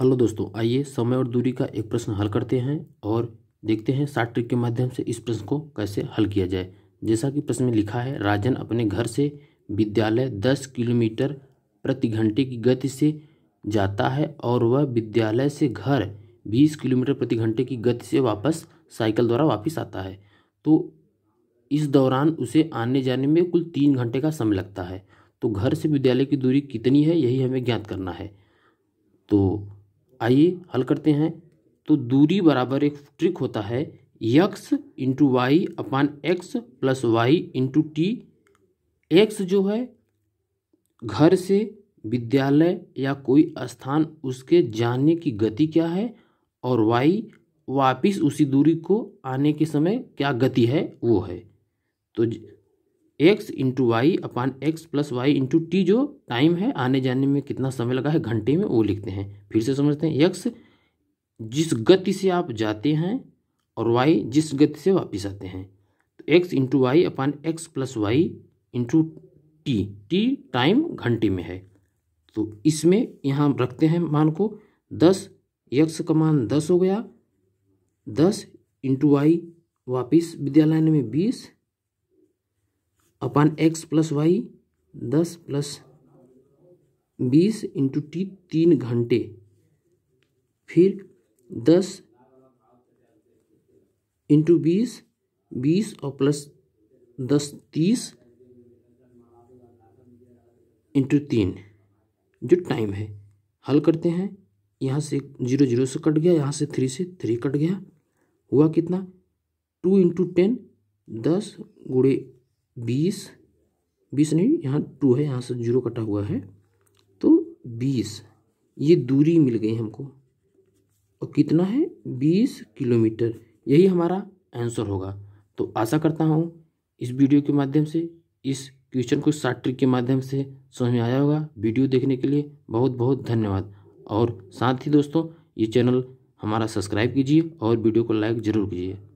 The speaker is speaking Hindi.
हेलो दोस्तों आइए समय और दूरी का एक प्रश्न हल करते हैं और देखते हैं शार्ट ट्रिक के माध्यम से इस प्रश्न को कैसे हल किया जाए जैसा कि प्रश्न में लिखा है राजन अपने घर से विद्यालय दस किलोमीटर प्रति घंटे की गति से जाता है और वह विद्यालय से घर बीस किलोमीटर प्रति घंटे की गति से वापस साइकिल द्वारा वापस आता है तो इस दौरान उसे आने जाने में कुल तीन घंटे का समय लगता है तो घर से विद्यालय की दूरी कितनी है यही हमें ज्ञात करना है तो आइए हल करते हैं तो दूरी बराबर एक ट्रिक होता है x into y upon x plus y into t x जो है घर से विद्यालय या कोई स्थान उसके जाने की गति क्या है और वाई वापिस उसी दूरी को आने के समय क्या गति है वो है तो x into y upon x plus y into t जो टाइम है आने जाने में कितना समय लगा है घंटे में वो लिखते हैं फिर से समझते हैं एक्स जिस गति से आप जाते हैं और वाई जिस गति से वापस आते हैं तो x into y upon x plus y into t t time घंटे में है तो इसमें यहाँ रखते हैं मान को दस एक्स का मान दस हो गया दस इंटू वाई वापिस विद्यालय में बीस अपान एक्स प्लस वाई दस प्लस बीस इंटू टी तीन घंटे फिर दस इंटू बीस बीस और प्लस दस तीस इंटू तीन जो टाइम है हल करते हैं यहाँ से जीरो जीरो से कट गया यहाँ से थ्री से थ्री कट गया हुआ कितना टू इंटू टेन दस गुड़े बीस बीस नहीं यहाँ टू है यहाँ से जीरो कटा हुआ है तो बीस ये दूरी मिल गई हमको और कितना है बीस किलोमीटर यही हमारा आंसर होगा तो आशा करता हूँ इस वीडियो के माध्यम से इस क्वेश्चन को शार्ट ट्रिक के माध्यम से समझ में आया होगा वीडियो देखने के लिए बहुत बहुत धन्यवाद और साथ ही दोस्तों ये चैनल हमारा सब्सक्राइब कीजिए और वीडियो को लाइक ज़रूर कीजिए